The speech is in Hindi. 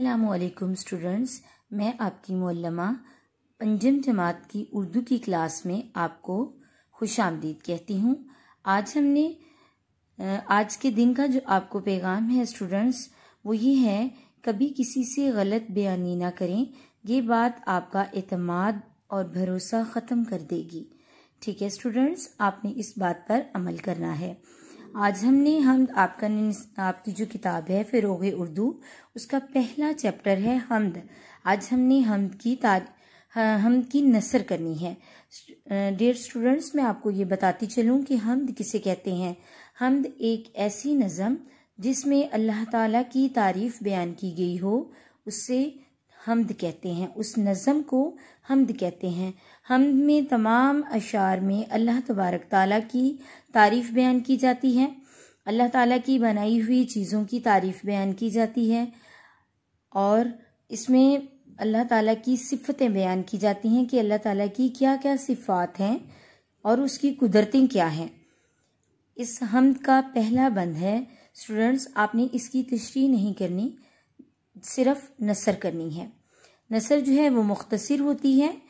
अल्लाम स्टूडेंट्स मैं आपकी मौलमा पंजम जमात की उर्दू की क्लास में आपको खुश कहती हूँ आज हमने आज के दिन का जो आपको पैगाम है स्टूडेंट्स वो ये है कभी किसी से गलत बयानी ना करें ये बात आपका अतमाद और भरोसा ख़त्म कर देगी ठीक है स्टूडेंट्स आपने इस बात पर अमल करना है आज हमने हम आपका आपकी जो किताब है फ़िरोग उर्दू उसका पहला चैप्टर है हमद आज हमने हम की तार हम की नसर करनी है डेयर स्टूडेंट्स मैं आपको ये बताती चलूँ कि हमद किसे कहते हैं हमद एक ऐसी नज़म जिसमें अल्लाह ताला की तारीफ़ बयान की गई हो उससे हमद कहते हैं उस नज़म को हमद कहते हैं हमद में तमाम अशार में अल्लाह तबारक ताली की तारीफ़ बयान की जाती है अल्लाह ताला की बनाई हुई चीज़ों की तारीफ़ बयान की जाती है और इसमें अल्लाह ताला की सिफ़तें बयान की जाती हैं कि अल्लाह ताला की क्या क्या सिफ़ात हैं और उसकी कुदरतें क्या हैं इस हमद का पहला बंद है स्टूडेंट्स आपने इसकी तशरी नहीं करनी सिर्फ नसर करनी है नसर जो है वो मुख्तसर होती है